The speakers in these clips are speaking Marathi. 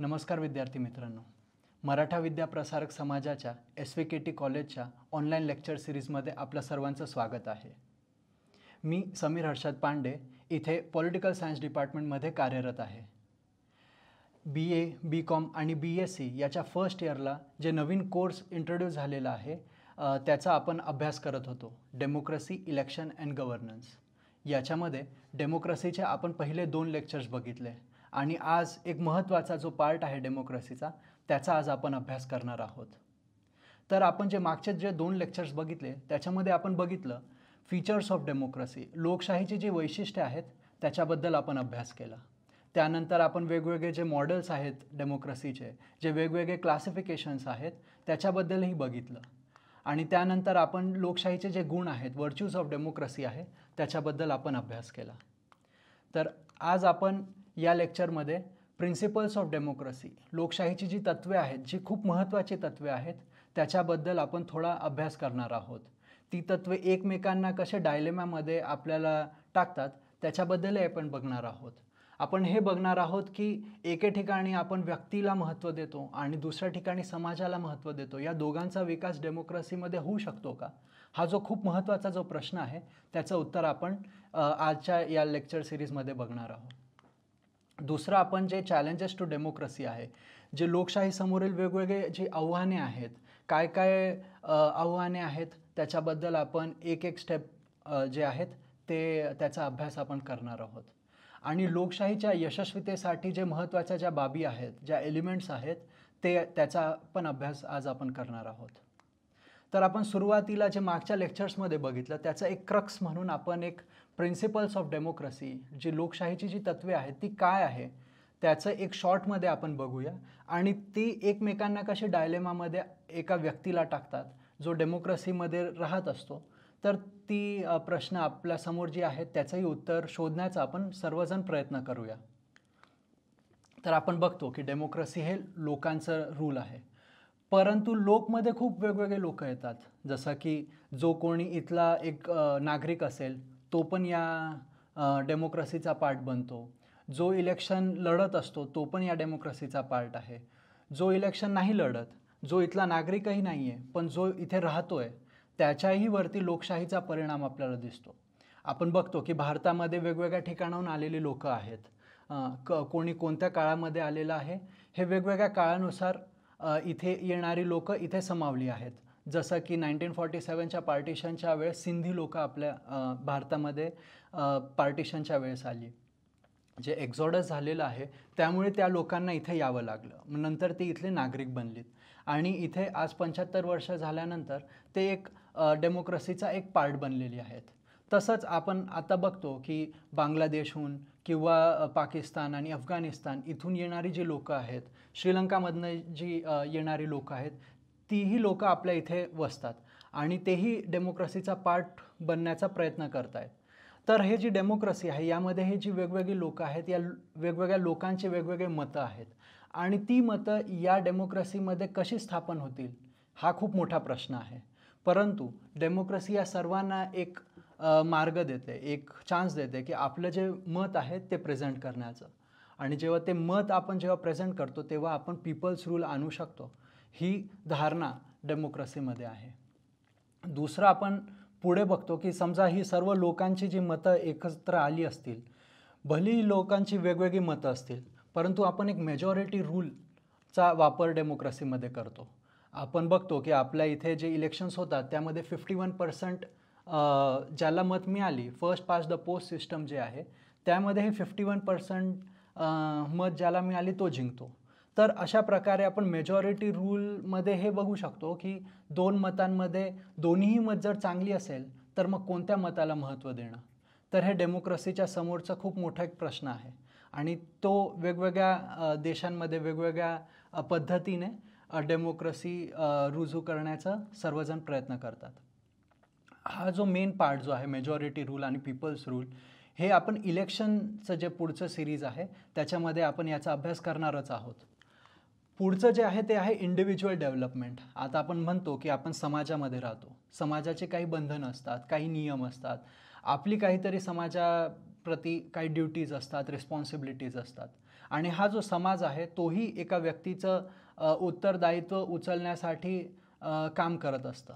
नमस्कार विद्यार्थी मित्रांनो मराठा विद्या प्रसारक समाजाच्या एस व्ही के टी कॉलेजच्या ऑनलाईन लेक्चर सिरीजमध्ये आपलं सर्वांचं स्वागत आहे मी समीर हर्षद पांडे इथे पॉलिटिकल सायन्स डिपार्टमेंटमध्ये कार्यरत आहे बी ए बी कॉम आणि बी एस सी याच्या फर्स्ट इयरला जे नवीन कोर्स इंट्रोड्यूस झालेला आहे त्याचा आपण अभ्यास करत होतो डेमोक्रेसी इलेक्शन अँड गव्हर्नन्स याच्यामध्ये डेमोक्रेसीचे आपण पहिले दोन लेक्चर्स बघितले आणि आज एक महत्त्वाचा जो पार्ट आहे डेमोक्रेसीचा त्याचा आज आपण अभ्यास करणार आहोत तर आपण जे मागचे जे दोन लेक्चर्स बघितले त्याच्यामध्ये आपण बघितलं फीचर्स ऑफ डेमोक्रेसी लोकशाहीची जी वैशिष्ट्ये आहेत त्याच्याबद्दल आपण अभ्यास केला त्यानंतर आपण वेगवेगळे जे मॉडेल्स आहेत डेमोक्रेसीचे जे वेगवेगळे क्लासिफिकेशन्स आहेत त्याच्याबद्दलही बघितलं आणि त्यानंतर आपण लोकशाहीचे जे गुण आहेत व्हर्च्यूज ऑफ डेमोक्रेसी आहे त्याच्याबद्दल आपण अभ्यास केला तर आज आपण या लेक्चरमध्ये प्रिन्सिपल्स ऑफ डेमोक्रेसी लोकशाहीची जी तत्त्वे आहेत जी खूप महत्त्वाची तत्वे आहेत त्याच्याबद्दल आपण थोडा अभ्यास करणार आहोत ती तत्वे एकमेकांना कसे डायलेम्यामध्ये आपल्याला टाकतात त्याच्याबद्दलही आपण बघणार आहोत आपण हे बघणार आहोत की एके ठिकाणी आपण व्यक्तीला महत्त्व देतो आणि दुसऱ्या ठिकाणी समाजाला महत्त्व देतो या दोघांचा विकास डेमोक्रेसीमध्ये होऊ शकतो का हा जो खूप महत्त्वाचा जो प्रश्न आहे त्याचं उत्तर आपण आजच्या या लेक्चर सिरीजमध्ये बघणार आहोत दुसरं आपण जे चॅलेंजेस टू डेमोक्रेसी आहे जे लोकशाहीसमोरील वेगवेगळे जी आव्हाने आहेत काय काय आव्हाने आहेत त्याच्याबद्दल आपण एक एक स्टेप जे आहेत ते त्याचा अभ्यास आपण करणार आहोत आणि लोकशाहीच्या यशस्वीतेसाठी जे महत्त्वाच्या ज्या बाबी आहेत ज्या एलिमेंट्स आहेत ते त्याचा पण अभ्यास आज आपण करणार आहोत तर आपण सुरुवातीला जे मागच्या लेक्चर्समध्ये बघितलं त्याचा एक क्रक्स म्हणून आपण एक प्रिन्सिपल्स ऑफ डेमोक्रेसी जी लोकशाहीची जी तत्वे आहेत ती काय आहे त्याचं एक शॉर्टमध्ये आपण बघूया आणि ती एकमेकांना कशी डायलेमामध्ये एका व्यक्तीला टाकतात जो डेमोक्रेसीमध्ये राहत असतो तर ती प्रश्न आपल्यासमोर जी आहेत त्याचंही उत्तर शोधण्याचा आपण सर्वजण प्रयत्न करूया तर आपण बघतो की डेमोक्रेसी हे लोकांचं रूल आहे परंतु लोकमध्ये खूप वेगवेगळे लोक येतात जसं की जो कोणी इथला एक नागरिक असेल तो पण या डेमोक्रेसीचा पार्ट बनतो जो इलेक्शन लढत असतो तो पण या डेमोक्रेसीचा पार्ट आहे जो इलेक्शन नाही लढत जो इथला नागरिकही नाही आहे पण जो इथे राहतो आहे त्याच्याही वरती लोकशाहीचा परिणाम आपल्याला दिसतो आपण बघतो की भारतामध्ये वेगवेगळ्या ठिकाणाहून आलेली लोकं आहेत क कोणी कोणत्या काळामध्ये आलेलं आहे हे वेगवेगळ्या काळानुसार इथे येणारी लोकं इथे समावली आहेत जसं की नाईन्टीन फॉर्टी सेवनच्या पार्टिशनच्या वेळेस सिंधी लोकं आपल्या भारतामध्ये पार्टिशनच्या वेळेस आली जे एक्झॉडस झालेलं आहे त्यामुळे त्या लोकांना इथे यावं लागलं नंतर ते इथले नागरिक बनलीत आणि इथे आज पंच्याहत्तर वर्ष झाल्यानंतर ते एक डेमोक्रेसीचा एक पार्ट बनलेली आहेत तसंच आपण आता बघतो की बांगलादेशहून किंवा पाकिस्तान आणि अफगाणिस्तान इथून येणारी जी लोकं आहेत श्रीलंकामधनं जी येणारी लोकं आहेत तीही लोकं आपल्या इथे वसतात आणि तेही डेमोक्रेसीचा पार्ट बनण्याचा प्रयत्न करत आहेत तर हे जी डेमोक्रेसी आहे यामध्ये हे जी वेगवेगळी लोकं आहेत या वेगवेगळ्या लोकांचे वेगवेगळे मतं आहेत आणि ती मतं या डेमोक्रेसीमध्ये कशी स्थापन होतील हा खूप मोठा प्रश्न आहे परंतु डेमोक्रेसी या सर्वांना एक मार्ग देते एक चान्स देते की आपलं जे मत आहे ते प्रेझेंट करण्याचं आणि जेव्हा ते मत आपण जेव्हा प्रेझेंट करतो तेव्हा आपण पीपल्स रूल आणू शकतो ही धारणा डेमोक्रेसीमध्ये आहे दुसरं आपण पुढे बघतो की समजा ही सर्व लोकांची जी मतं एकत्र आली असतील भली लोकांची वेगवेगळी मतं असतील परंतु आपण एक मेजॉरिटी रूलचा वापर डेमोक्रेसीमध्ये करतो आपण बघतो की आपल्या इथे जे इलेक्शन्स होतात त्यामध्ये फिफ्टी वन पर्सेंट ज्याला मत मिळाली first past the post system जे आहे त्यामध्ये हे फिफ्टी वन पर्सेंट मत ज्याला मिळाली तो जिंकतो तर अशा प्रकारे आपण मेजॉरिटी रूलमध्ये हे बघू शकतो की दोन मतांमध्ये दोन्हीही मत जर चांगली असेल तर मग कोणत्या मताला महत्त्व देणं तर हे डेमोक्रसीच्या समोरचा खूप मोठा एक प्रश्न आहे आणि तो वेगवेगळ्या देशांमध्ये वेगवेगळ्या पद्धतीने डेमोक्रेसी रुजू करण्याचा सर्वजण प्रयत्न करतात हा जो मेन पार्ट जो आहे मेजॉरिटी रूल आणि पीपल्स रूल हे आपण इलेक्शनचं जे पुढचं सिरीज आहे त्याच्यामध्ये आपण याचा अभ्यास करणारच आहोत पुढचं जे आहे ते आहे इंडिव्हिज्युअल डेव्हलपमेंट आता आपण म्हणतो की आपण समाजामध्ये राहतो समाजाचे काही बंधनं असतात काही नियम असतात आपली काहीतरी समाजाप्रती काही ड्युटीज असतात रिस्पॉन्सिबिलिटीज असतात आणि हा जो समाज आहे तोही एका व्यक्तीचं उत्तरदायित्व उचलण्यासाठी काम करत असतं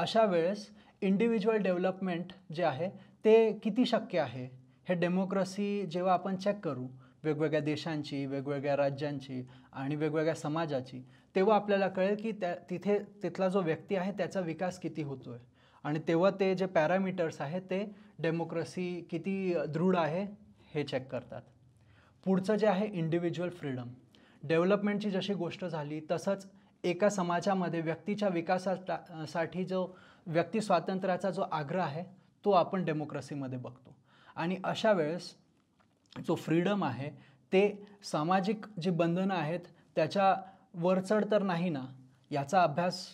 अशा वेळेस इंडिव्हिज्युअल डेव्हलपमेंट जे आहे ते किती शक्य आहे हे डेमोक्रसी जेव्हा आपण चेक करू वेगवेगळ्या देशांची वेगवेगळ्या राज्यांची आणि वेगवेगळ्या समाजाची तेव्हा आपल्याला कळेल की त्या तिथे तिथला जो व्यक्ती आहे त्याचा विकास किती होतो आहे आणि तेव्हा ते जे पॅरामीटर्स आहेत ते डेमोक्रेसी किती दृढ आहे हे चेक करतात पुढचं जे आहे इंडिव्हिज्युअल फ्रीडम डेव्हलपमेंटची जशी गोष्ट झाली तसंच एका समाजामध्ये व्यक्तीच्या विकासासाठी जो व्यक्ती स्वातंत्र्याचा जो आग्रह आहे तो आपण डेमोक्रेसीमध्ये बघतो आणि अशा वेळेस जो फ्रीडम आहे ते सामाजिक जी बंधनं आहेत त्याच्या वरचढ तर नाही ना याचा अभ्यास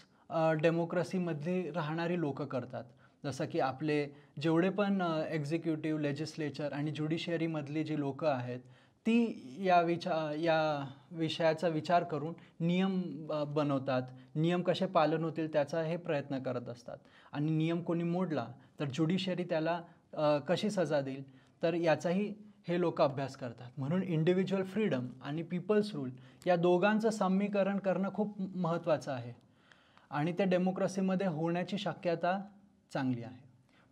डेमोक्रेसीमधली राहणारी लोकं करतात जसं की आपले जेवढे पण एक्झिक्युटिव्ह लेजिस्लेचर आणि ज्युडिशरीमधली जी लोकं आहेत ती या विचा या विषयाचा विचार करून नियम बनवतात नियम कसे पालन होतील त्याचा हे प्रयत्न करत असतात आणि नियम कोणी मोडला तर ज्युडिशरी त्याला कशी सजा देईल तर याचाही हे लोक अभ्यास करतात म्हणून इंडिव्हिज्युअल फ्रीडम आणि पीपल्स रूल या दोघांचं समीकरण करणं खूप महत्त्वाचं आहे आणि ते डेमोक्रेसीमध्ये होण्याची शक्यता चांगली आहे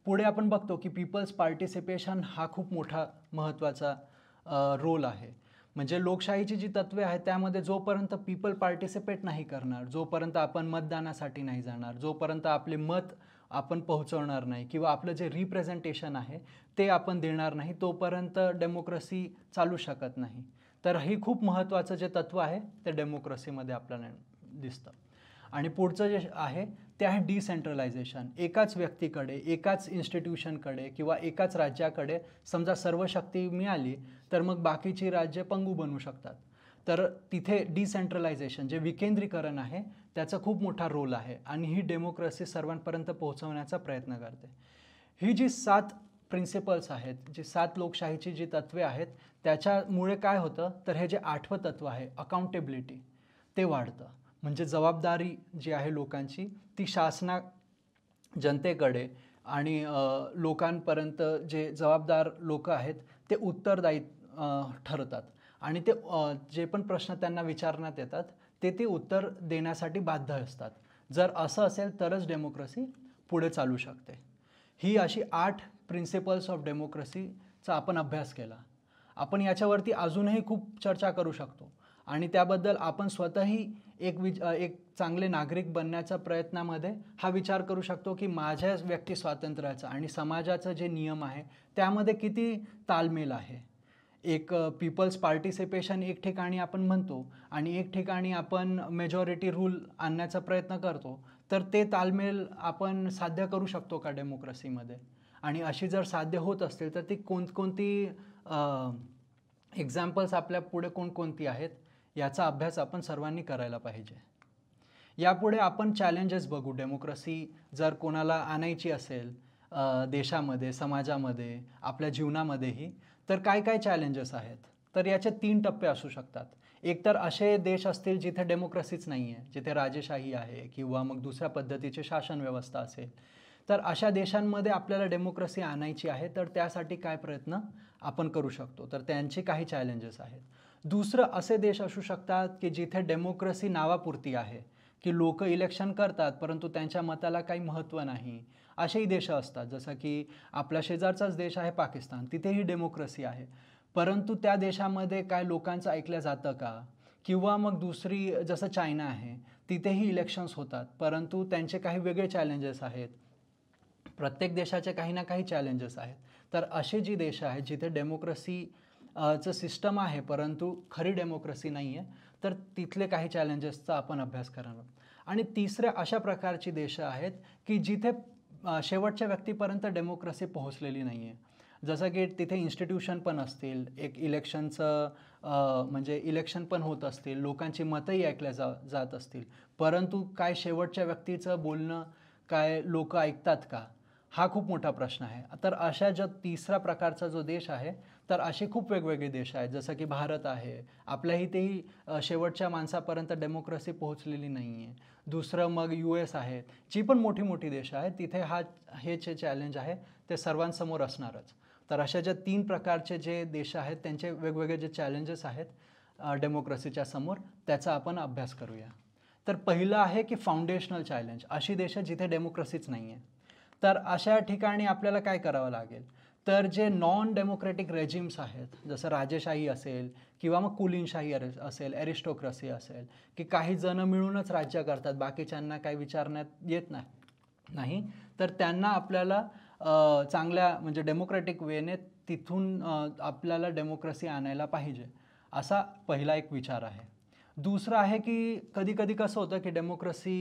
पुढे आपण बघतो की पीपल्स पार्टिसिपेशन हा खूप मोठा महत्त्वाचा रोल आहे म्हणजे लोकशाहीची जी तत्वे आहेत त्यामध्ये जोपर्यंत पीपल पार्टिसिपेट नाही करणार जोपर्यंत आपण मतदानासाठी नाही जाणार जोपर्यंत आपले मत आपण पोहोचवणार नाही किंवा आपलं जे रिप्रेझेंटेशन आहे ते आपण देणार नाही तोपर्यंत डेमोक्रेसी चालू शकत नाही तर हे खूप महत्त्वाचं जे तत्व आहे ते डेमोक्रेसीमध्ये आपल्याला दिसतं आणि पुढचं जे आहे ते आहे डिसेंट्रलायझेशन एकाच व्यक्तीकडे एकाच इन्स्टिट्यूशनकडे किंवा एकाच राज्याकडे समजा सर्व शक्ती मिळाली तर मग बाकीची राज्य पंगू बनू शकतात तर तिथे डिसेंट्रलायझेशन जे विकेंद्रीकरण आहे त्याचा खूप मोठा रोल आहे आणि ही डेमोक्रेसी सर्वांपर्यंत पोहोचवण्याचा प्रयत्न करते ही जी सात प्रिन्सिपल्स आहेत जी सात लोकशाहीची जी तत्वे आहेत त्याच्यामुळे काय होतं तर हे जे आठवं तत्व आहे अकाउंटेबिलिटी ते वाढतं म्हणजे जबाबदारी जी आहे लोकांची ती शासना जनतेकडे आणि लोकांपर्यंत जे जबाबदार लोक आहेत ते उत्तरदायी ठरतात आणि ते जे पण प्रश्न त्यांना विचारण्यात येतात ते ते उत्तर देण्यासाठी बाध्य असतात जर असं असेल तरच डेमोक्रेसी पुढे चालू शकते ही अशी आठ प्रिन्सिपल्स ऑफ डेमोक्रेसीचा आपण अभ्यास केला आपण याच्यावरती अजूनही खूप चर्चा करू शकतो आणि त्याबद्दल आपण स्वतःही एक विच एक चांगले नागरिक बनण्याच्या प्रयत्नामध्ये हा विचार करू शकतो की माझ्या व्यक्ती स्वातंत्र्याचा आणि समाजाचं जे नियम आहे त्यामध्ये किती तालमेल आहे एक पीपल्स पार्टिसिपेशन एक ठिकाणी आपण म्हणतो आणि एक ठिकाणी आपण मेजॉरिटी रूल आणण्याचा प्रयत्न करतो तर ते तालमेल आपण साध्य करू शकतो का डेमोक्रेसीमध्ये आणि अशी जर साध्य होत असतील तर ती कोणकोणती एक्झाम्पल्स आपल्या पुढे कोणकोणती आहेत याचा अभ्यास आपण सर्वांनी करायला पाहिजे यापुढे आपण चॅलेंजेस बघू डेमोक्रेसी जर कोणाला आणायची असेल देशामध्ये समाजामध्ये आपल्या जीवनामध्येही तर काय काय चॅलेंजेस आहेत तर याचे तीन टप्पे असू शकतात एकतर असे देश असतील जिथे डेमोक्रेसीच नाही आहे जिथे राजेशाही आहे किंवा मग दुसऱ्या पद्धतीचे शासन व्यवस्था असेल तर अशा देशांमध्ये आपल्याला डेमोक्रेसी आणायची आहे तर त्यासाठी काय प्रयत्न आपण करू शकतो तर त्यांचे काही चॅलेंजेस आहेत दुसरं असे देश असू शकतात की जिथे डेमोक्रेसी नावापुरती आहे की लोक इलेक्शन करतात परंतु त्यांच्या मताला काही महत्त्व नाही असेही देश असतात जसं की आपला शेजारचाच देश आहे पाकिस्तान तिथेही डेमोक्रेसी आहे परंतु त्या देशामध्ये काय लोकांचं ऐकलं जातं का किंवा मग दुसरी जसं चायना आहे तिथेही इलेक्शन्स होतात परंतु त्यांचे काही वेगळे चॅलेंजेस आहेत प्रत्येक देशाचे काही ना काही चॅलेंजेस आहेत तर असे जी देश आहेत जिथे डेमोक्रेसी चं सिस्टम आहे परंतु खरी डेमोक्रेसी नाही आहे तर तिथले काही चॅलेंजेसचा आपण अभ्यास करणार आहोत आणि तिसरे अशा प्रकारची देशं आहेत की जिथे शेवटच्या व्यक्तीपर्यंत डेमोक्रेसी पोहोचलेली नाही आहे जसं की तिथे इन्स्टिट्यूशन पण असतील एक इलेक्शनचं म्हणजे इलेक्शन पण होत असतील लोकांची मतंही ऐकल्या जा जात असतील परंतु काय शेवटच्या व्यक्तीचं बोलणं काय लोक ऐकतात का हा खूप मोठा प्रश्न आहे तर अशा ज्या तिसरा प्रकारचा जो देश आहे तर असे खूप वेगवेगळे देश आहेत जसं की भारत आहे आपल्या इथेही शेवटच्या माणसापर्यंत डेमोक्रेसी पोहोचलेली नाही आहे दुसरं मग यू एस आहे जी पण मोठी मोठी देश आहेत तिथे हा हे जे चॅलेंज आहे ते सर्वांसमोर असणारच तर अशा ज्या तीन प्रकारचे जे देश आहेत त्यांचे वेगवेगळे जे चॅलेंजेस आहेत डेमोक्रेसीच्या समोर त्याचा आपण अभ्यास करूया तर पहिलं आहे की फाउंडेशनल चॅलेंज अशी देश आहे जिथे डेमोक्रेसीच नाही आहे तर अशा ठिकाणी आपल्याला काय करावं लागेल तर जे नॉन डेमोक्रॅटिक रेजिम्स आहेत जसं राजेशाही असेल किंवा मग कुलीनशाही असेल एरिस्टोक्रसी असेल की काही जण मिळूनच राज्य करतात बाकीच्यांना काही विचारण्यात येत नाही तर त्यांना आपल्याला चांगल्या म्हणजे डेमोक्रॅटिक वेने तिथून आपल्याला डेमोक्रेसी आणायला पाहिजे असा पहिला एक विचार आहे दुसरं आहे की कधी कधी कसं होतं की डेमोक्रेसी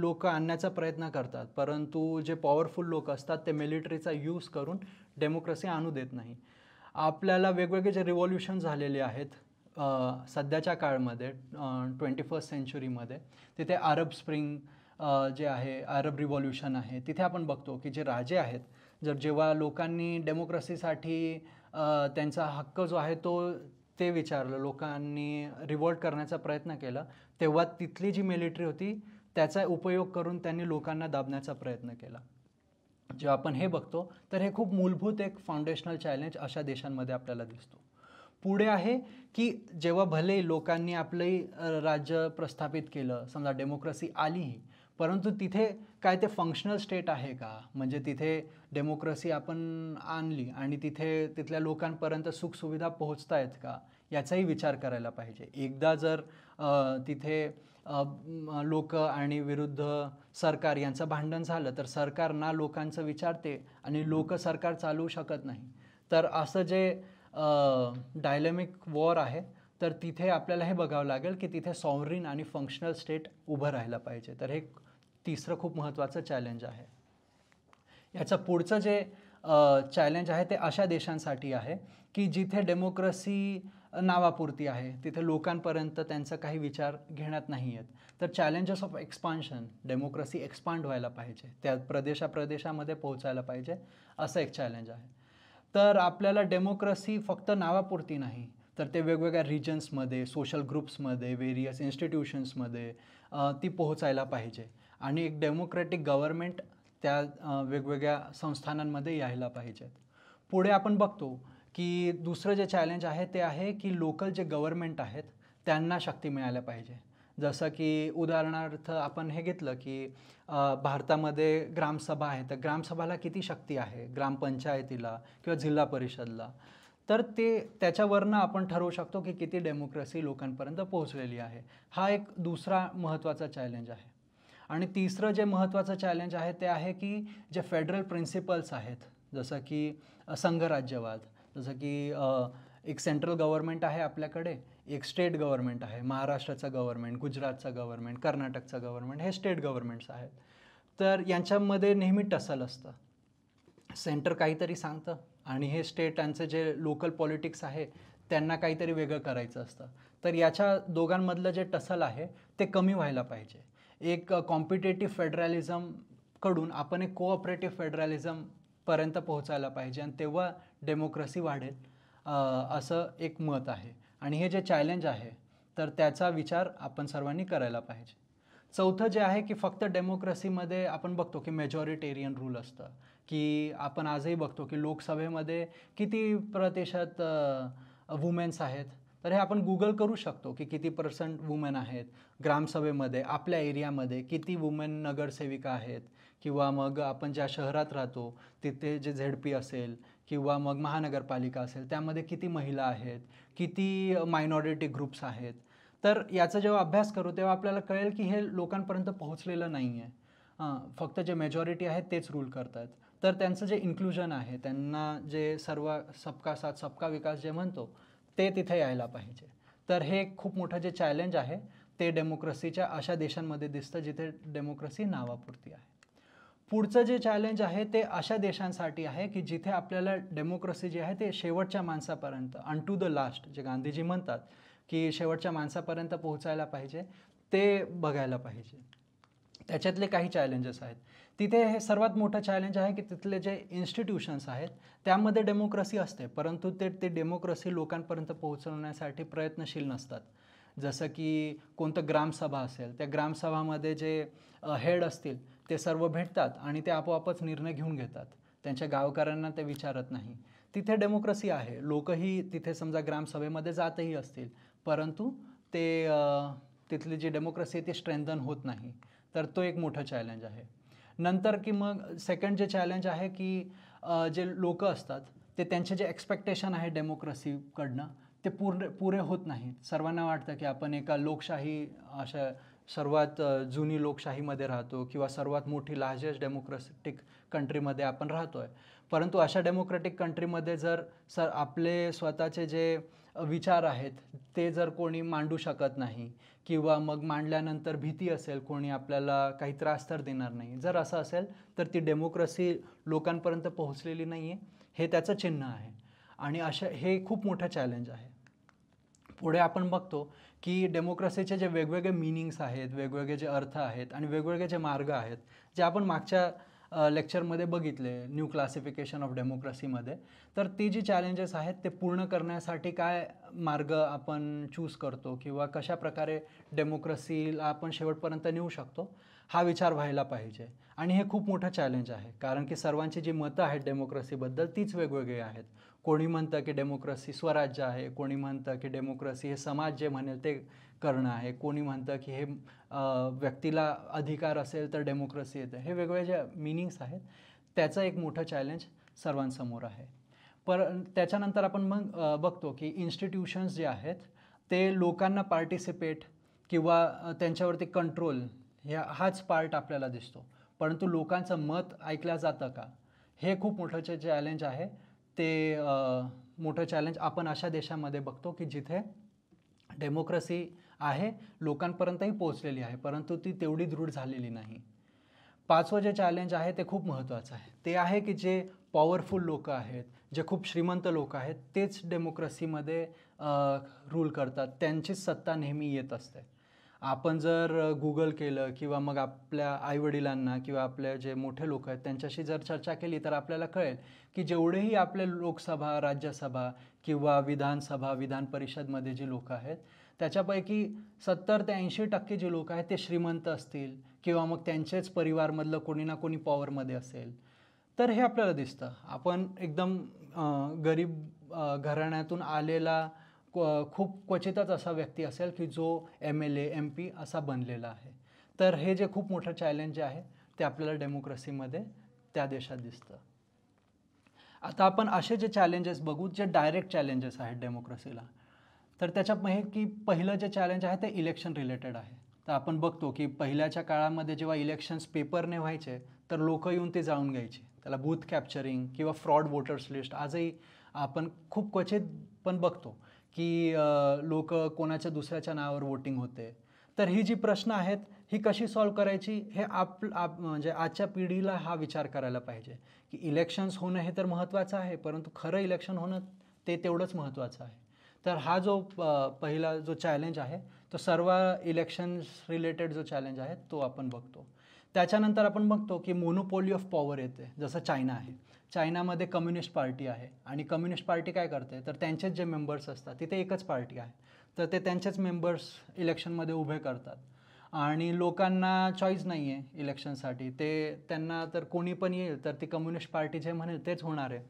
लोक आणण्याचा प्रयत्न करतात परंतु जे पॉवरफुल लोक असतात ते मिलिटरीचा यूज करून डेमोक्रेसी आणू देत नाही आपल्याला वेगवेगळे जे रिव्हॉल्युशन झालेले आहेत सध्याच्या काळमध्ये ट्वेंटी फर्स्ट सेंचुरीमध्ये तिथे अरब स्प्रिंग जे आहे अरब रिव्हॉल्युशन आहे तिथे आपण बघतो की जे राजे आहेत जर जेव्हा लोकांनी डेमोक्रेसीसाठी त्यांचा हक्क जो आहे तो ते विचारलं लोकांनी रिवॉल्ट करण्याचा प्रयत्न केला तेव्हा तिथली जी मिलिटरी होती त्याचा उपयोग करून त्यांनी लोकांना दाबण्याचा प्रयत्न केला जेव्हा आपण हे बघतो तर हे खूप मूलभूत एक फाउंडेशनल चॅलेंज अशा देशांमध्ये आपल्याला दिसतो पुढे आहे की जेव्हा भले लोकांनी आपलंही राज्य प्रस्थापित केलं समजा डेमोक्रेसी आलीही परंतु तिथे काय ते फंक्शनल स्टेट आहे का म्हणजे तिथे डेमोक्रेसी आपण आणली आणि तिथे तिथल्या लोकांपर्यंत सुखसुविधा पोहोचतायत का याचाही विचार करायला पाहिजे एकदा जर तिथे लोक आणि विरुद्ध सरकार यांचं भांडण झालं तर सरकार ना लोकांचं विचारते आणि लोक सरकार चालवू शकत नाही तर असं जे डायलेमिक वॉर आहे तर तिथे आपल्याला हे बघावं लागेल की तिथे सॉवरीन आणि फंक्शनल स्टेट उभं राहायला पाहिजे तर हे तिसरं खूप महत्त्वाचं चॅलेंज आहे याचं पुढचं जे चॅलेंज आहे ते अशा देशांसाठी आहे की जिथे डेमोक्रेसी नावापुरती आहे तिथे लोकांपर्यंत त्यांचा काही विचार घेण्यात नाही आहेत तर challenges of expansion democracy expand व्हायला पाहिजे त्या प्रदेशा प्रदेशामध्ये पोहोचायला पाहिजे असं एक चॅलेंज आहे तर आपल्याला डेमोक्रेसी फक्त नावापुरती नाही तर ते वेगवेगळ्या रिजन्समध्ये सोशल ग्रुप्समध्ये वेरियस इन्स्टिट्यूशन्समध्ये ती पोहोचायला पाहिजे आणि एक डेमोक्रॅटिक गव्हर्नमेंट त्या वेगवेगळ्या संस्थानांमध्ये यायला पाहिजेत पुढे आपण बघतो की दुसरं जे चॅलेंज आहे ते आहे की लोकल जे गव्हर्मेंट आहेत त्यांना शक्ती मिळाल्या पाहिजे जसं की उदाहरणार्थ आपण हे घेतलं की भारतामध्ये ग्रामसभा आहे तर ग्रामसभाला किती शक्ती आहे ग्रामपंचायतीला किंवा जिल्हा परिषदला तर ते त्याच्यावरनं आपण ठरवू शकतो की किती डेमोक्रेसी लोकांपर्यंत पोहोचलेली आहे हा एक दुसरा महत्त्वाचा चॅलेंज आहे आणि तिसरं जे महत्त्वाचं चॅलेंज आहे ते आहे की जे फेडरल प्रिन्सिपल्स आहेत जसं की संघराज्यवाद जसं की एक सेंट्रल गव्हर्मेंट आहे आपल्याकडे एक स्टेट गव्हर्मेंट आहे महाराष्ट्राचं गव्हर्मेंट गुजरातचं गव्हर्मेंट कर्नाटकचं गव्हर्मेंट हे स्टेट गव्हर्मेंट्स आहेत तर यांच्यामध्ये नेहमी टसल असतं सेंटर काहीतरी सांगतं आणि हे स्टेट स्टेटांचं जे लोकल पॉलिटिक्स आहे त्यांना काहीतरी वेगळं करायचं असतं तर याच्या दोघांमधलं जे टसल आहे ते कमी व्हायला पाहिजे एक कॉम्पिटेटिव्ह फेडरॅलिझमकडून आपण एक कोऑपरेटिव्ह फेडरॅलिझमपर्यंत पोहोचायला पाहिजे आणि तेव्हा डेमोक्रेसी वाढेल असं एक मत आहे आणि हे जे चॅलेंज आहे तर त्याचा विचार आपण सर्वांनी करायला पाहिजे चौथं जे आहे की फक्त डेमोक्रेसीमध्ये आपण बघतो की मेजॉरिटेरियन रूल असतं की आपण आजही बघतो की लोकसभेमध्ये किती प्रतिशत वुमेन्स आहेत तर हे आपण गुगल करू शकतो की किती पर्सेंट वुमेन आहेत ग्रामसभेमध्ये आपल्या एरियामध्ये किती वुमेन नगरसेविका आहेत किंवा मग आपण ज्या शहरात राहतो तिथे जे झेडपी असेल किंवा मग महानगरपालिका असेल त्यामध्ये किती महिला आहेत किती मायनॉरिटी ग्रुप्स आहेत तर याचा जेव्हा अभ्यास करू तेव्हा आपल्याला कळेल की हे लोकांपर्यंत पोहोचलेलं नाही आहे हां फक्त जे मेजॉरिटी आहेत तेच रूल करतात तर त्यांचं जे इन्क्लुजन आहे त्यांना जे सर्व सबका साथ सबका विकास जे म्हणतो ते तिथे यायला पाहिजे तर हे खूप मोठं जे चॅलेंज आहे ते डेमोक्रेसीच्या अशा देशांमध्ये दिसतं जिथे डेमोक्रेसी नावापुरती आहे पुढचं जे चॅलेंज आहे ते अशा देशांसाठी आहे की जिथे आपल्याला डेमोक्रेसी जी आहे ते शेवटच्या माणसापर्यंत अनटू टू द लास्ट जे गांधीजी म्हणतात की शेवटच्या माणसापर्यंत पोहोचायला पाहिजे ते बघायला पाहिजे त्याच्यातले काही चॅलेंजेस आहेत तिथे हे सर्वात मोठं चॅलेंज आहे की तिथले जे इन्स्टिट्यूशन्स आहेत त्यामध्ये डेमोक्रेसी असते परंतु ते ते डेमोक्रसी लोकांपर्यंत पोहोचवण्यासाठी प्रयत्नशील नसतात जसं की कोणतं ग्रामसभा असेल त्या ग्रामसभामध्ये जे हेड असतील ते सर्व भेटतात आणि ते आपोआपच निर्णय घेऊन घेतात त्यांच्या गावकऱ्यांना ते विचारत नाही तिथे डेमोक्रसी आहे लोकही तिथे समजा ग्रामसभेमध्ये जातही असतील परंतु ते तिथली जी डेमोक्रेसी आहे ती स्ट्रेंथन होत नाही तर तो एक मोठं चॅलेंज आहे नंतर की मग सेकंड जे चॅलेंज आहे की जे लोक असतात ते त्यांचे जे एक्सपेक्टेशन आहे डेमोक्रेसीकडनं ते पूर्ण पुरे होत नाहीत सर्वांना वाटतं की आपण एका लोकशाही अशा सर्वात जुनी लोकशाहीमध्ये राहतो किंवा सर्वात मोठी लार्जेस्ट डेमोक्रेटिक कंट्रीमध्ये आपण राहतो आहे परंतु अशा डेमोक्रेटिक कंट्रीमध्ये जर सर आपले स्वतःचे जे विचार आहेत ते जर कोणी मांडू शकत नाही किंवा मग मांडल्यानंतर भीती असेल कोणी आपल्याला काही त्रास तर देणार नाही जर असं असेल तर ती डेमोक्रेसी लोकांपर्यंत पोहोचलेली नाही आहे हे त्याचं चिन्ह आहे आणि अशा हे खूप मोठं चॅलेंज आहे पुढे आपण बघतो की डेमोक्रेसीचे जे वेगवेगळे मिनिंग्स आहेत वेगवेगळे जे अर्थ आहेत आणि वेगवेगळे जे मार्ग आहेत जे आपण मागच्या लेक्चरमध्ये बघितले न्यू क्लासिफिकेशन ऑफ डेमोक्रेसीमध्ये तर ती जी चॅलेंजेस आहेत ते पूर्ण करण्यासाठी काय मार्ग आपण चूज करतो किंवा कशाप्रकारे डेमोक्रेसीला आपण शेवटपर्यंत नेऊ शकतो हा विचार व्हायला पाहिजे आणि हे खूप मोठं चॅलेंज आहे कारण की सर्वांची जी मतं आहेत डेमोक्रेसीबद्दल तीच वेगवेगळी आहेत कोणी म्हणतं की डेमोक्रेसी स्वराज्य आहे कोणी म्हणतं की डेमोक्रेसी हे समाज जे म्हणेल ते करणं आहे कोणी म्हणतं की हे व्यक्तीला अधिकार असेल तर डेमोक्रेसी येतं हे वेगवेगळे ज्या मिनिंग्स आहेत त्याचं एक मोठं चॅलेंज सर्वांसमोर आहे पर त्याच्यानंतर आपण मग बघतो की इन्स्टिट्यूशन्स जे आहेत ते लोकांना पार्टिसिपेट किंवा त्यांच्यावरती कंट्रोल ह्या हाच पार्ट आपल्याला दिसतो परंतु लोकांचं मत ऐकलं जातं का हे खूप मोठं चॅलेंज आहे ते मोठं चॅलेंज आपण अशा देशामध्ये बघतो की जिथे डेमोक्रेसी आहे लोकांपर्यंतही पोहोचलेली आहे परंतु ती तेवढी दृढ झालेली नाही पाचवं जे चॅलेंज आहे ते खूप महत्त्वाचं आहे ते आहे की जे पॉवरफुल लोक आहेत जे खूप श्रीमंत लोक आहेत तेच डेमोक्रेसीमध्ये रूल करतात त्यांचीच सत्ता नेहमी येत असते आपण जर गुगल केलं किंवा मग आपल्या आईवडिलांना किंवा आपले जे मोठे लोक आहेत त्यांच्याशी जर चर्चा केली तर आपल्याला कळेल की जेवढेही आपले लोकसभा राज्यसभा किंवा विधानसभा विधान परिषदमध्ये जी लोक आहेत त्याच्यापैकी सत्तर ते ऐंशी टक्के जे लोक आहेत ते श्रीमंत असतील किंवा मग त्यांचेच परिवारमधलं कोणी ना कोणी पॉवरमध्ये असेल तर हे आपल्याला दिसतं आपण एकदम गरीब घराण्यातून आलेला खूप क्वचितच असा व्यक्ती असेल की जो M L A M P असा बनलेला आहे तर हे जे खूप मोठं चॅलेंज आहे ते आपल्याला डेमोक्रेसीमध्ये त्या देशात दिसतं आता आपण असे जे चॅलेंजेस बघू जे डायरेक्ट चॅलेंजेस आहेत डेमोक्रेसीला तर त्याच्यामध्ये की पहिलं जे चॅलेंज आहे ते इलेक्शन रिलेटेड आहे तर आपण बघतो की पहिल्याच्या काळामध्ये जेव्हा इलेक्शन्स पेपरने व्हायचे तर लोक येऊन ते जाऊन घ्यायचे त्याला बूथ कॅप्चरिंग किंवा फ्रॉड वोटर्स लिस्ट आजही आपण खूप क्वचित पण बघतो की लोक कोणाच्या दुसऱ्याच्या नावावर वोटिंग होते तर ही जी प्रश्न आहेत ही कशी सॉल्व करायची हे आप आप म्हणजे आजच्या पिढीला हा विचार करायला पाहिजे की इलेक्शन्स होणं हे तर महत्त्वाचं आहे परंतु खरं इलेक्शन होणं ते तेवढंच महत्त्वाचं आहे तर हा जो पहिला जो चॅलेंज आहे तो सर्व इलेक्शन्स रिलेटेड जो चॅलेंज आहे तो आपण बघतो त्याच्यानंतर आपण बघतो की मोनोपोली ऑफ पॉवर येते जसं चायना आहे चायनामध्ये कम्युनिस्ट पार्टी आहे आणि कम्युनिस्ट पार्टी काय करते तर त्यांचेच जे मेंबर्स असतात तिथे एकच पार्टी आहे तर ते त्यांचेच मेंबर्स इलेक्शनमध्ये उभे करतात आणि लोकांना चॉईस नाही आहे इलेक्शनसाठी ते त्यांना तर कोणी पण येईल तर ती कम्युनिस्ट पार्टी जे म्हणेल तेच होणार आहे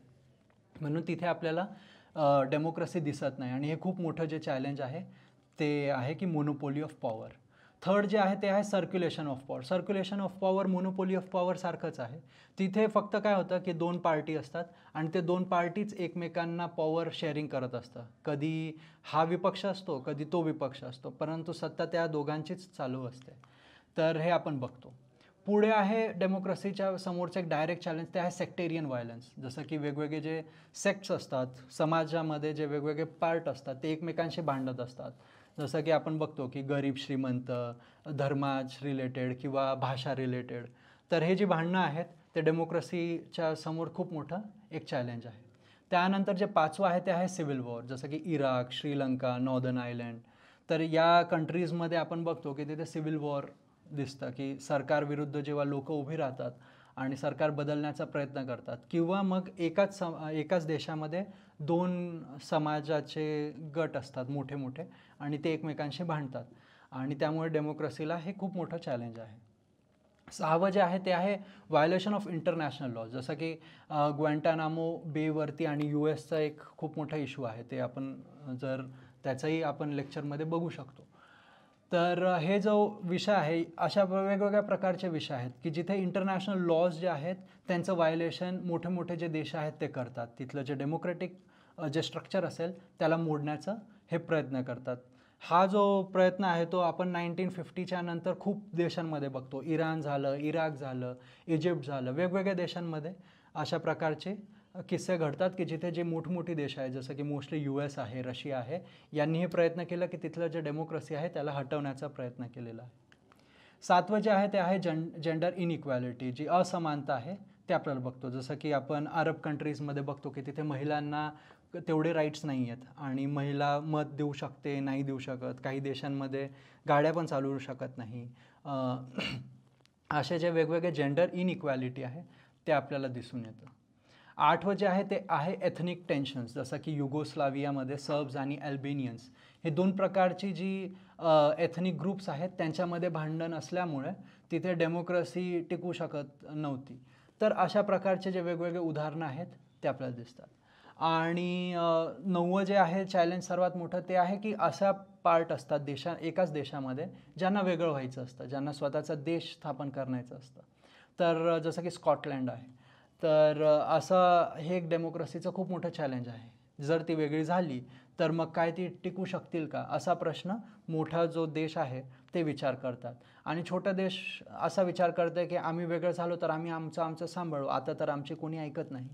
म्हणून तिथे आपल्याला डेमोक्रेसी दिसत नाही आणि हे खूप मोठं जे चॅलेंज आहे ते आहे की मोनोपोली ऑफ पॉवर थर्ड जे आहे ते आहे circulation of power circulation of power monopoly of power सारखंच आहे तिथे फक्त काय होतं की दोन पार्टी असतात आणि ते दोन पार्टीच एकमेकांना पॉवर शेअरिंग करत असतं कधी हा विपक्ष असतो कधी तो विपक्ष असतो परंतु सत्ता त्या दोघांचीच चालू असते तर हे आपण बघतो पुढे आहे डेमोक्रेसीच्या समोरचं एक डायरेक्ट चॅलेंज ते आहे सेक्टेरियन व्हायलन्स जसं की वेगवेगळे जे सेक्ट्स असतात समाजामध्ये जे वेगवेगळे पार्ट असतात ते एकमेकांशी भांडत असतात जसं की आपण बघतो की गरीब श्रीमंत धर्माच रिलेटेड किंवा भाषा रिलेटेड तर हे जी भांडणं आहेत ते डेमोक्रेसीच्या समोर खूप मोठं एक चॅलेंज आहे त्यानंतर जे पाचवं आहे ते आहे सिव्हिल वॉर जसं की इराक श्रीलंका नॉर्दर्न आयलँड तर या कंट्रीजमध्ये आपण बघतो की तिथे सिव्हिल वॉर दिसतं की सरकारविरुद्ध जेव्हा लोक उभी राहतात आणि सरकार बदलण्याचा प्रयत्न करतात किंवा मग एकाच सम एकाच देशामध्ये दोन समाजाचे गट असतात मोठे मोठे आणि ते एकमेकांशी भांडतात आणि त्यामुळे डेमोक्रेसीला हे खूप मोठं चॅलेंज आहे सहावं जे आहे ते आहे व्हायोलेशन ऑफ इंटरनॅशनल लॉ जसं की ग्वेंटानामो बेवरती आणि यू एसचा एक खूप मोठा इशू आहे ते आपण जर त्याचंही आपण लेक्चरमध्ये बघू शकतो तर हे जो विषय आहे अशा वेगवेगळ्या प्रकारचे विषय आहेत की जिथे इंटरनॅशनल लॉज जे आहेत त्यांचं व्हायोलेशन मोठे मोठे जे देश आहेत ते करतात तिथलं जे डेमोक्रेटिक जे स्ट्रक्चर असेल त्याला मोडण्याचा हे प्रयत्न करतात हा जो प्रयत्न आहे तो आपण नाईन्टीन फिफ्टीच्या नंतर खूप देशांमध्ये बघतो इराण झालं इराक झालं इजिप्त झालं वेगवेगळ्या देशांमध्ये अशा प्रकारचे किस्से घडतात की जिथे जे मोठमोठी देश आहेत जसं की मोस्टली यू एस आहे रशिया आहे यांनी प्रयत्न केला की तिथलं जे डेमोक्रसी आहे त्याला हटवण्याचा प्रयत्न केलेला आहे सातवं जे आहे ते आहे जें जेंडर इनइक्वॅलिटी जी असमानता आहे ते आपल्याला बघतो जसं की आपण अरब कंट्रीजमध्ये बघतो की तिथे महिलांना तेवढे राईट्स नाही आहेत आणि महिला मत देऊ शकते नाही देऊ शकत काही देशांमध्ये गाड्या पण चालवू शकत नाही असे जे वेगवेगळे जेंडर इनइक्वॅलिटी आहे ते आपल्याला दिसून येतं आठवं जे आहे ते आहे एथनिक टेन्शन्स जसं की युगोस्लावियामध्ये सर्ब्स आणि अल्बेनियन्स हे दोन प्रकारची जी एथनिक ग्रुप्स आहेत त्यांच्यामध्ये भांडण असल्यामुळे तिथे डेमोक्रेसी टिकू शकत नव्हती तर अशा प्रकारचे जे वेगवेगळे उदाहरणं आहेत ते आपल्याला दिसतात आणि नववं जे आहे चॅलेंज सर्वात मोठं ते आहे की अशा पार्ट असतात देशा एकाच देशामध्ये ज्यांना वेगळं व्हायचं असतं ज्यांना स्वतःचा देश स्थापन करण्याचं असतं तर जसं की स्कॉटलँड आहे तर असं हे एक डेमोक्रेसीचं खूप मोठं चॅलेंज आहे जर ती वेगळी झाली तर मग काय ती टिकू शकतील का असा प्रश्न मोठा जो देश आहे ते विचार करतात आणि छोटा देश असा विचार करते की आम्ही वेगळं झालो तर आम्ही आमचं आमचं सांभाळू आता तर आमची कोणी ऐकत नाही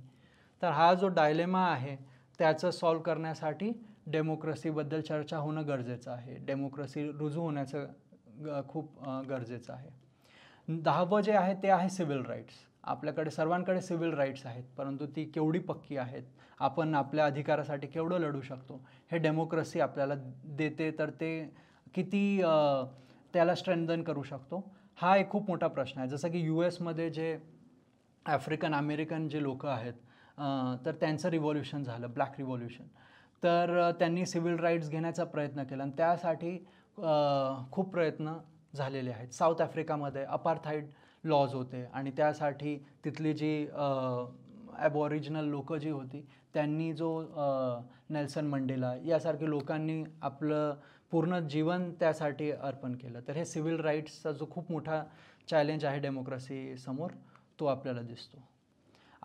तर हा जो डायलेमा आहे त्याचं सॉल्व करण्यासाठी डेमोक्रेसीबद्दल चर्चा होणं गरजेचं आहे डेमोक्रेसी रुजू होण्याचं खूप गरजेचं आहे दहावं जे आहे ते आहे सिव्हिल राईट्स आपल्याकडे सर्वांकडे सिव्हिल राईट्स आहेत परंतु ती केवढी पक्की आहेत आपण आपल्या अधिकारासाठी केवढं लढू शकतो हे डेमोक्रेसी आपल्याला देते तर ते किती त्याला स्ट्रेंथन करू शकतो हा एक खूप मोठा प्रश्न आहे जसं की यू एसमध्ये जे आफ्रिकन अमेरिकन जे लोक आहेत तर त्यांचं रिव्हॉल्युशन झालं ब्लॅक रिव्हॉल्युशन तर त्यांनी सिव्हिल राईट्स घेण्याचा प्रयत्न केला आणि त्यासाठी खूप प्रयत्न झालेले आहेत साऊथ आफ्रिकामध्ये अपार्थाईड लॉज होते आणि त्यासाठी तिथली जी ॲबॉरिजिनल लोकं जी होती त्यांनी जो नेल्सन मंडेला यासारखे लोकांनी आपलं पूर्ण जीवन त्यासाठी अर्पण केलं तर हे सिव्हिल राईट्सचा जो खूप मोठा चॅलेंज आहे समोर तो आपल्याला दिसतो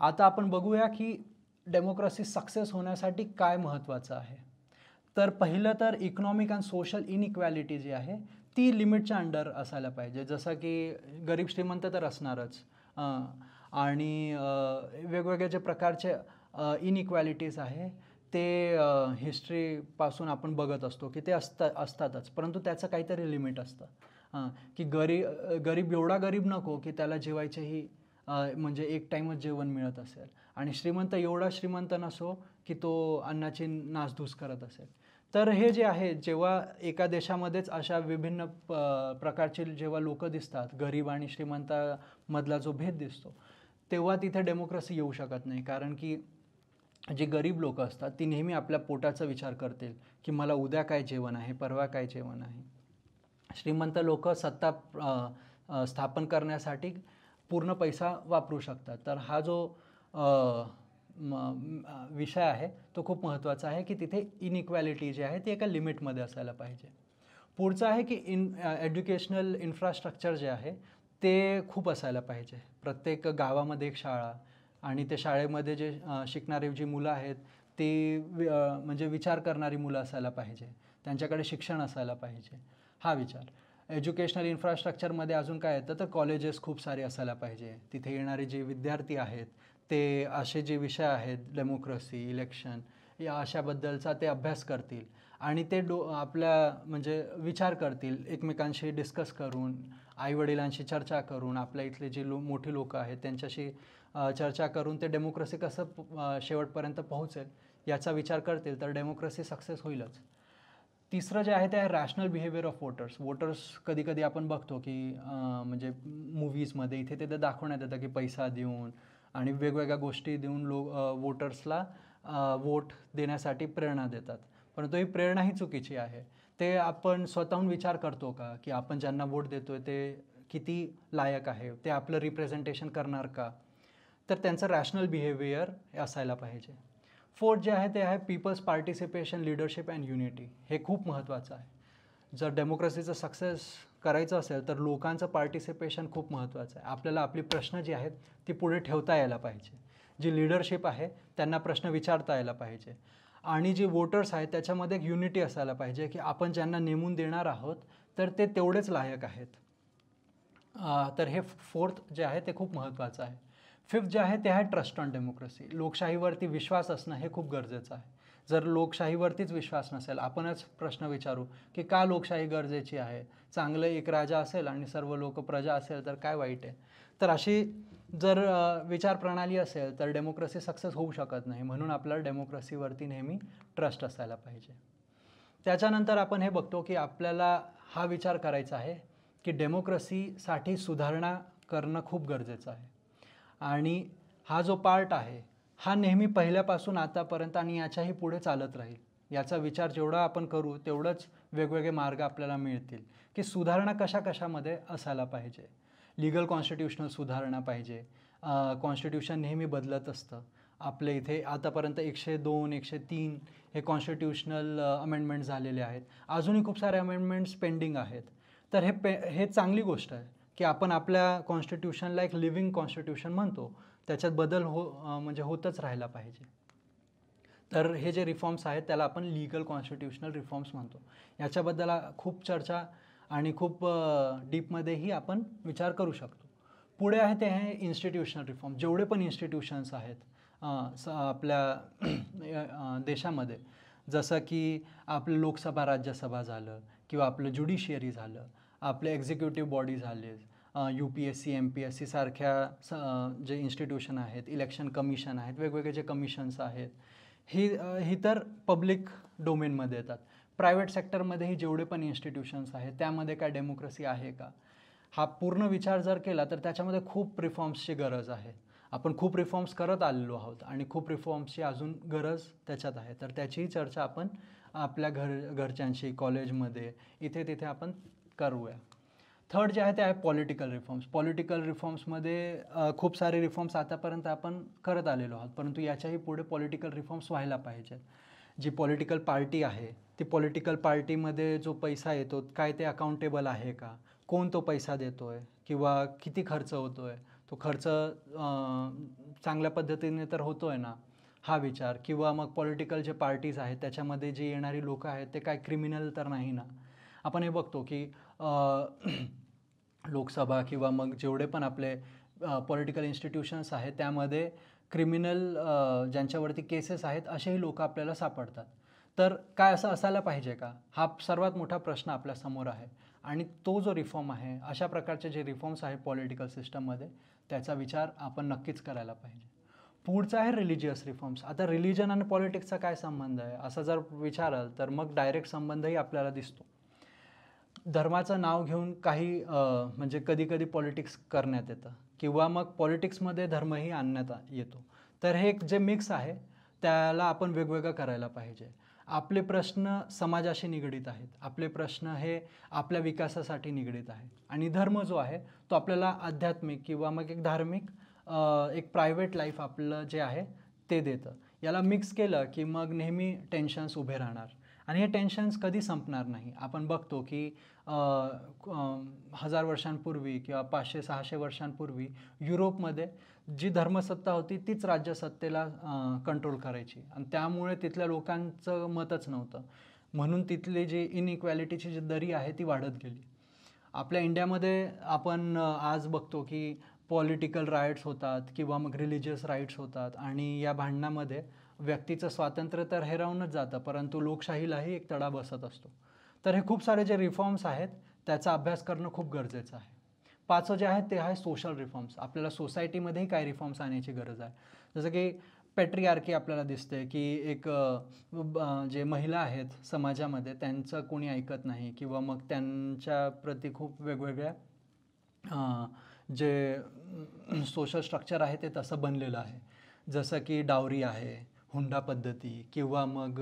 आता आपण बघूया की डेमोक्रेसी सक्सेस होण्यासाठी काय महत्त्वाचं आहे तर पहिलं तर इकॉनॉमिक अँड सोशल इनइक्वॅलिटी जी आहे ती लिमिटच्या अंडर असायला पाहिजे जसं की गरीब श्रीमंत तर असणारच आणि वेगवेगळ्या जे प्रकारचे इनइक्वॅलिटीज आहे ते हिस्ट्रीपासून आपण बघत असतो की ते असता असतातच परंतु त्याचं काहीतरी लिमिट असतं हां की गरी गरीब एवढा गरीब नको की त्याला जेवायचेही म्हणजे एक टाईमच जेवण मिळत असेल आणि श्रीमंत एवढा श्रीमंत नसो की तो अन्नाची नासधूस करत असेल तर हे जे आहे जेव्हा एका देशामध्येच अशा विभिन्न प प्रकारचे जेव्हा लोक दिसतात गरीब आणि श्रीमंतामधला जो भेद दिसतो तेव्हा तिथे डेमोक्रेसी येऊ शकत नाही कारण की जी गरीब लोक असतात ती नेहमी आपल्या पोटाचा विचार करतील की मला उद्या काय जेवण आहे परवा काय जेवण आहे श्रीमंत लोक सत्ता स्थापन करण्यासाठी पूर्ण पैसा वापरू शकतात तर हा जो विषय आहे तो खूप महत्त्वाचा आहे की तिथे इनइक्वॅलिटी जी आहे ती एका लिमिटमध्ये असायला पाहिजे पुढचं आहे की इन एज्युकेशनल इन्फ्रास्ट्रक्चर जे आहे ते खूप असायला पाहिजे प्रत्येक गावामध्ये एक शाळा आणि त्या शाळेमध्ये जे शिकणारी जी मुलं आहेत ती म्हणजे विचार करणारी मुलं असायला पाहिजे त्यांच्याकडे शिक्षण असायला पाहिजे हा विचार एज्युकेशनल इन्फ्रास्ट्रक्चरमध्ये अजून काय येतं तर कॉलेजेस खूप सारे असायला पाहिजे तिथे येणारे जे विद्यार्थी आहेत ते असे जे विषय आहेत डेमोक्रेसी इलेक्शन या अशाबद्दलचा ते अभ्यास करतील आणि ते डो आपल्या म्हणजे विचार करतील एकमेकांशी डिस्कस करून आईवडिलांशी चर्चा करून आपल्या इथले जे लो मोठी लोकं आहेत त्यांच्याशी चर्चा करून ते डेमोक्रेसी कसं शेवटपर्यंत पोहोचेल याचा विचार करतील तर डेमोक्रेसी सक्सेस होईलच तिसरं जे आहे ते आहे rational behaviour of voters voters कधी कधी आपण बघतो की म्हणजे मूवीजमध्ये इथे ते दाखवण्यात येतं की पैसा देऊन आणि वेगवेगळ्या गोष्टी देऊन लो वोटर्सला वोट देण्यासाठी प्रेरणा देतात परंतु ही प्रेरणा ही चुकीची आहे ते आपण स्वतःहून विचार करतो का की आपण ज्यांना वोट आहे ते किती लायक आहे ते आपलं रिप्रेझेंटेशन करणार का तर त्यांचं रॅशनल बिहेवियर असायला पाहिजे फोर्थ जे आहे ते आहे people's participation leadership and unity हे खूप महत्त्वाचं आहे जर डेमोक्रेसीचं सक्सेस करायचं असेल तर लोकांचं पार्टिसिपेशन खूप महत्त्वाचं आहे आपल्याला आपली प्रश्न जी आहेत ती पुढे ठेवता यायला पाहिजे जी लिडरशिप आहे त्यांना प्रश्न विचारता यायला पाहिजे आणि जे वोटर्स आहेत त्याच्यामध्ये एक युनिटी असायला पाहिजे की आपण ज्यांना नेमून देणार आहोत तर ते तेवढेच लायक आहेत तर हे फोर्थ जे आहे ते खूप महत्त्वाचं आहे फिफ्थ जे आहे ते आहे ट्रस्ट ऑन डेमोक्रेसी लोकशाहीवरती विश्वास असणं हे खूप गरजेचं आहे जर लोकशाहीवरतीच विश्वास नसेल आपणच प्रश्न विचारू की का लोकशाही गरजेची आहे चांगलं एक राजा असेल आणि सर्व लोक प्रजा असेल तर काय वाईट आहे तर अशी जर विचारप्रणाली असेल तर डेमोक्रेसी सक्सेस होऊ शकत नाही म्हणून आपल्याला डेमोक्रेसीवरती नेहमी ट्रस्ट असायला पाहिजे त्याच्यानंतर आपण हे बघतो की आपल्याला हा विचार करायचा आहे की डेमोक्रेसीसाठी सुधारणा करणं खूप गरजेचं आहे आणि हा जो पार्ट आहे हा नेहमी पहिल्यापासून आतापर्यंत आणि याच्याही पुढे चालत राहील याचा विचार जेवढा आपण करू तेवढंच वेगवेगळे मार्ग आपल्याला मिळतील की सुधारणा कशा कशामध्ये असायला पाहिजे लिगल कॉन्स्टिट्युशनल सुधारणा पाहिजे कॉन्स्टिट्यूशन नेहमी बदलत असतं आपल्या इथे आतापर्यंत एकशे दोन एकशे तीन हे कॉन्स्टिट्युशनल अमेंडमेंट झालेले आहेत अजूनही खूप सारे अमेंडमेंट्स पेंडिंग आहेत तर हे पे हे चांगली गोष्ट आहे की आपण आपल्या कॉन्स्टिट्यूशनला एक लिव्हिंग कॉन्स्टिट्यूशन म्हणतो त्याच्यात बदल हो म्हणजे होतच राहिला पाहिजे तर हे जे रिफॉर्म्स आहेत त्याला आपण लीगल कॉन्स्टिट्युशनल रिफॉर्म्स म्हणतो याच्याबद्दल खूप चर्चा आणि खूप डीपमध्येही आपण विचार करू शकतो पुढे आहे ते आहे इन्स्टिट्यूशनल रिफॉर्म जेवढे पण इन्स्टिट्यूशन्स आहेत स आपल्या देशामध्ये जसं की आपलं लोकसभा राज्यसभा झालं किंवा आपलं ज्युडिशियरी झालं आपले एक्झिक्युटिव्ह बॉडी झाले U P S C M P S सीसारख्या स जे इन्स्टिट्यूशन आहेत इलेक्शन कमिशन आहेत वेगवेगळे जे कमिशन्स आहेत ही ही तर पब्लिक डोमेनमध्ये येतात प्रायव्हेट सेक्टरमध्येही जेवढे पण इन्स्टिट्यूशन्स आहेत त्यामध्ये काय डेमोक्रेसी आहे का हा पूर्ण विचार जर केला तर त्याच्यामध्ये खूप रिफॉर्म्सची गरज आहे आपण खूप रिफॉर्म्स करत आलेलो आहोत आणि खूप रिफॉर्म्सची अजून गरज त्याच्यात आहे तर त्याचीही चर्चा आपण आपल्या घर घरच्यांशी कॉलेजमध्ये इथे तिथे आपण करूया थर्ड जे आहे ते आहे पॉलिटिकल रिफॉर्म्स पॉलिटिकल रिफॉर्म्समध्ये खूप सारे रिफॉर्म्स आतापर्यंत आपण करत आलेलो आहोत परंतु याच्याही पुढे पॉलिटिकल रिफॉर्म्स व्हायला पाहिजेत जी पॉलिटिकल पार्टी आहे ती पॉलिटिकल पार्टीमध्ये जो पैसा येतो काय ते अकाउंटेबल आहे का कोण तो पैसा देतो आहे किंवा किती खर्च होतो आहे तो खर्च चांगल्या पद्धतीने तर होतो आहे ना हा विचार किंवा मग पॉलिटिकल जे पार्टीज आहेत त्याच्यामध्ये जे येणारी लोकं आहेत ते काय क्रिमिनल तर नाही ना आपण हे बघतो की लोकसभा किंवा मग जेवढे पण आपले पॉलिटिकल इन्स्टिट्यूशन्स आहेत त्यामध्ये क्रिमिनल ज्यांच्यावरती केसेस आहेत असेही लोक आपल्याला सापडतात तर काय असं असायला पाहिजे का हा सर्वात मोठा प्रश्न आपल्यासमोर आहे आणि तो जो रिफॉर्म आहे अशा प्रकारचे जे रिफॉर्म्स आहेत पॉलिटिकल सिस्टममध्ये त्याचा विचार आपण नक्कीच करायला पाहिजे पुढचा आहे रिलिजियस रिफॉर्म्स आता रिलिजन आणि पॉलिटिक्सचा काय संबंध आहे असा जर विचाराल तर मग डायरेक्ट संबंधही आपल्याला दिसतो धर्माचं नाव घेऊन काही म्हणजे कधी कधी पॉलिटिक्स करण्यात येतं किंवा मग पॉलिटिक्समध्ये धर्मही आणण्यात येतो तर हे जे मिक्स आहे त्याला आपण वेगवेगळं करायला पाहिजे आपले प्रश्न समाजाशी निगडीत आहेत आपले प्रश्न हे आपल्या विकासासाठी निगडीत आहेत आणि धर्म जो आहे तो आपल्याला आध्यात्मिक किंवा मग एक धार्मिक एक प्रायव्हेट लाईफ आपलं जे आहे ते देतं याला मिक्स केलं की मग नेहमी टेन्शन्स उभे राहणार आणि हे टेन्शन्स कधी संपणार नाही आपण बघतो की हजार वर्षांपूर्वी किंवा पाचशे सहाशे वर्षांपूर्वी युरोपमध्ये जी धर्मसत्ता होती तीच राज्यसत्तेला कंट्रोल करायची आणि त्यामुळे तिथल्या लोकांचं मतच नव्हतं म्हणून तिथली जी इनइक्वॅलिटीची जी दरी आहे ती वाढत गेली आपल्या इंडियामध्ये आपण आज बघतो की पॉलिटिकल राईट्स होतात किंवा मग रिलिजियस राईट्स होतात आणि या भांडणामध्ये व्यक्तीचं स्वातंत्र्य तर हेरावूनच जातं परंतु लोकशाहीलाही एक तडा बसत असतो तर हे खूप सारे जे रिफॉर्म्स आहेत त्याचा अभ्यास करणं खूप गरजेचं आहे पाचवं जे आहे ते आहे सोशल रिफॉर्म्स आपल्याला सोसायटीमध्येही काय रिफॉर्म्स आणायची गरज आहे जसं की पॅट्रिआर्की आपल्याला दिसते की एक जे महिला आहेत समाजामध्ये त्यांचं कोणी ऐकत नाही किंवा मग त्यांच्या प्रती खूप वेगवेगळ्या जे सोशल स्ट्रक्चर आहे ते तसं बनलेलं आहे जसं की डावरी आहे हुंडा पद्धती किंवा मग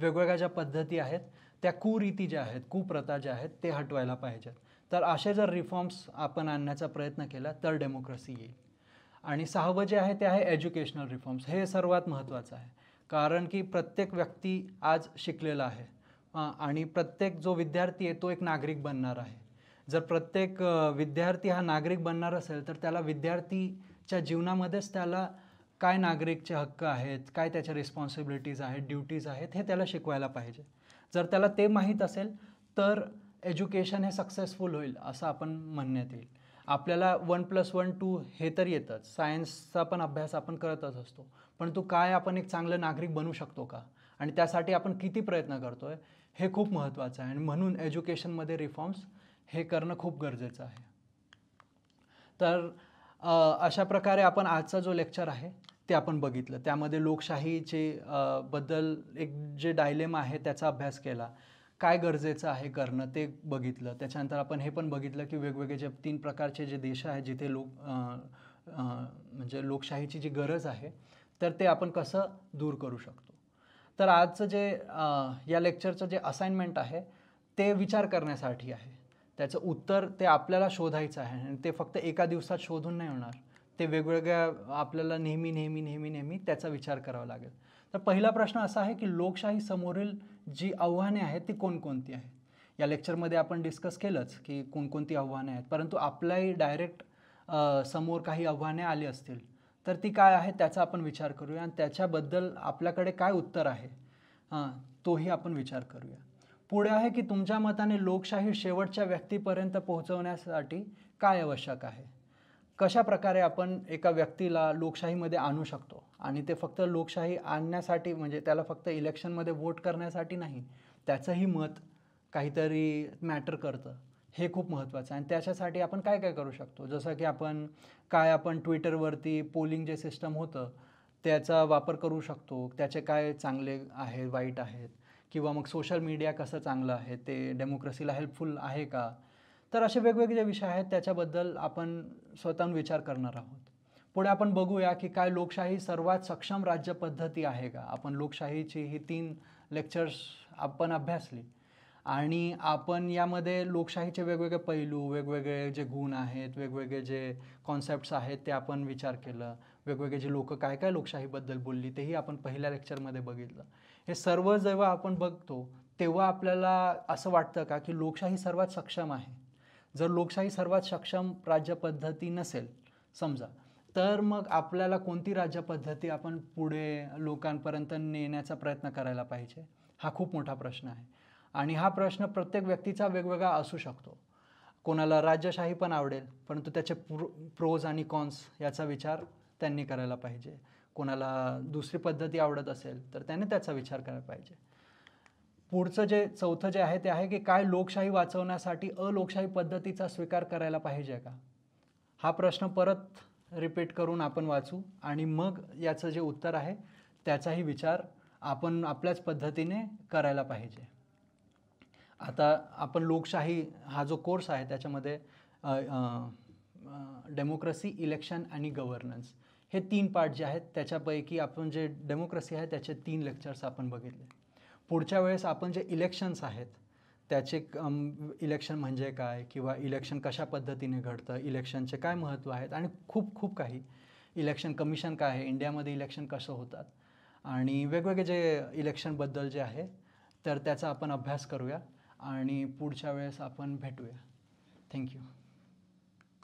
वेगवेगळ्या ज्या पद्धती आहेत त्या कुरीती ज्या आहेत कुप्रथा ज्या आहेत ते हटवायला पाहिजेत तर असे जर रिफॉर्म्स आपण आणण्याचा प्रयत्न केला तर डेमोक्रेसी येईल आणि सहावं जे आहे ते आहे एज्युकेशनल रिफॉर्म्स हे सर्वात महत्त्वाचं आहे कारण की प्रत्येक व्यक्ती आज शिकलेला आहे आणि प्रत्येक जो विद्यार्थी आहे तो एक नागरिक बनणार आहे जर प्रत्येक विद्यार्थी हा नागरिक बनणार असेल तर त्याला विद्यार्थीच्या जीवनामध्येच त्याला काय नागरिकचे हक्क आहेत काय त्याच्या रिस्पॉन्सिबिलिटीज आहेत ड्युटीज आहेत हे त्याला शिकवायला पाहिजे जर त्याला ते माहीत असेल तर एज्युकेशन हे सक्सेसफुल होईल असं आपण म्हणण्यात येईल आपल्याला वन प्लस वन टू हे तर येतंच सायन्सचा पण अभ्यास आपण करतच असतो पण तू काय आपण एक चांगलं नागरिक बनू शकतो का आणि त्यासाठी आपण किती प्रयत्न करतो आहे हे खूप महत्त्वाचं आहे आणि म्हणून एज्युकेशनमध्ये रिफॉर्म्स हे करणं खूप गरजेचं आहे तर अशा प्रकारे आपण आजचा जो लेक्चर आहे ते आपण बघितलं त्यामध्ये लोकशाहीचे बद्दल एक जे डायलेम आहे त्याचा अभ्यास केला काय गरजेचं आहे करणं ते बघितलं त्याच्यानंतर आपण हे पण बघितलं की वेगवेगळे जे तीन प्रकारचे जे देश आहेत जिथे लोक म्हणजे लोकशाहीची जी गरज आहे तर ते आपण कसं दूर करू शकतो तर आजचं जे या लेक्चरचं जे असाइनमेंट आहे ते विचार करण्यासाठी आहे त्याचं उत्तर ते आपल्याला शोधायचं आहे आणि ते फक्त एका दिवसात शोधून नाही होणार ते वेगवेगळ्या आपल्याला नेहमी नेहमी नेहमी नेहमी त्याचा विचार करावा लागेल तर पहिला प्रश्न असा आहे की लोकशाही समोरील जी आव्हाने आहेत ती कोणकोणती आहेत या लेक्चरमध्ये आपण डिस्कस केलंच की कोणकोणती आव्हाने आहेत परंतु आपल्याही डायरेक्ट समोर काही आव्हाने आली असतील तर ती काय आहे त्याचा आपण विचार करूया आणि त्याच्याबद्दल आपल्याकडे काय उत्तर आहे हां तोही आपण विचार करूया पुढे आहे की तुमच्या मताने लोकशाही शेवटच्या व्यक्तीपर्यंत पोहोचवण्यासाठी काय आवश्यक आहे कशा प्रकारे आपण एका व्यक्तीला लोकशाहीमध्ये आणू शकतो आणि ते फक्त लोकशाही आणण्यासाठी म्हणजे त्याला फक्त इलेक्शनमध्ये वोट करण्यासाठी नाही त्याचंही मत काहीतरी मॅटर करतं हे खूप महत्त्वाचं आहे आणि त्याच्यासाठी आपण काय काय करू शकतो जसं की आपण काय आपण ट्विटरवरती पोलिंग जे सिस्टम होतं त्याचा वापर करू शकतो त्याचे काय चांगले आहे वाईट आहेत किंवा मग सोशल मीडिया कसं चांगलं आहे ते डेमोक्रेसीला हेल्पफुल आहे का तर असे वेगवेगळे जे विषय आहेत त्याच्याबद्दल आपण स्वतःहून विचार करणार आहोत पुढे आपण बघूया की काय लोकशाही सर्वात सक्षम राज्य पद्धती आहे का आपण लोकशाहीची ही तीन लेक्चर्स आपण अभ्यासली आणि आपण यामध्ये लोकशाहीचे वेगवेगळे पैलू वेगवेगळे जे गुण आहेत वेगवेगळे जे कॉन्सेप्ट्स आहेत ते आपण विचार केलं वेगवेगळे जे लोक काय काय लोकशाहीबद्दल बोलली तेही आपण पहिल्या लेक्चरमध्ये बघितलं हे सर्व जेव्हा आपण बघतो तेव्हा आपल्याला असं वाटतं का की लोकशाही सर्वात सक्षम आहे जर लोकशाही सर्वात सक्षम राज्यपद्धती नसेल समजा तर मग आपल्याला कोणती राज्यपद्धती आपण पुढे लोकांपर्यंत नेण्याचा प्रयत्न करायला पाहिजे हा खूप मोठा प्रश्न आहे आणि हा प्रश्न प्रत्येक व्यक्तीचा वेगवेगळा असू शकतो कोणाला राज्यशाही पण आवडेल परंतु त्याचे प्रो प्रोज आणि कॉन्स याचा विचार त्यांनी करायला पाहिजे कोणाला दुसरी पद्धती आवडत असेल तर त्याने त्याचा विचार करायला पाहिजे पुढचं जे चौथं जे आहे ते आहे की काय लोकशाही वाचवण्यासाठी अलोकशाही पद्धतीचा स्वीकार करायला पाहिजे का हा प्रश्न परत रिपीट करून आपण वाचू आणि मग याचं जे उत्तर आहे त्याचाही विचार आपण आपल्याच पद्धतीने करायला पाहिजे आता आपण लोकशाही हा जो कोर्स आहे त्याच्यामध्ये डेमोक्रेसी इलेक्शन आणि गव्हर्नन्स हे तीन पार्ट जे आहेत त्याच्यापैकी आपण जे डेमोक्रेसी आहे त्याचे तीन लेक्चर्स आपण बघितले पुढच्या वेळेस आपण जे इलेक्शन्स आहेत त्याचे इलेक्शन म्हणजे काय किंवा इलेक्शन कशा पद्धतीने घडतं इलेक्शनचे काय महत्त्व आहेत आणि खूप खूप काही इलेक्शन कमिशन काय आहे इंडियामध्ये इलेक्शन कसं होतात आणि वेगवेगळे जे इलेक्शनबद्दल जे आहे तर त्याचा आपण अभ्यास करूया आणि पुढच्या वेळेस आपण भेटूया थँक्यू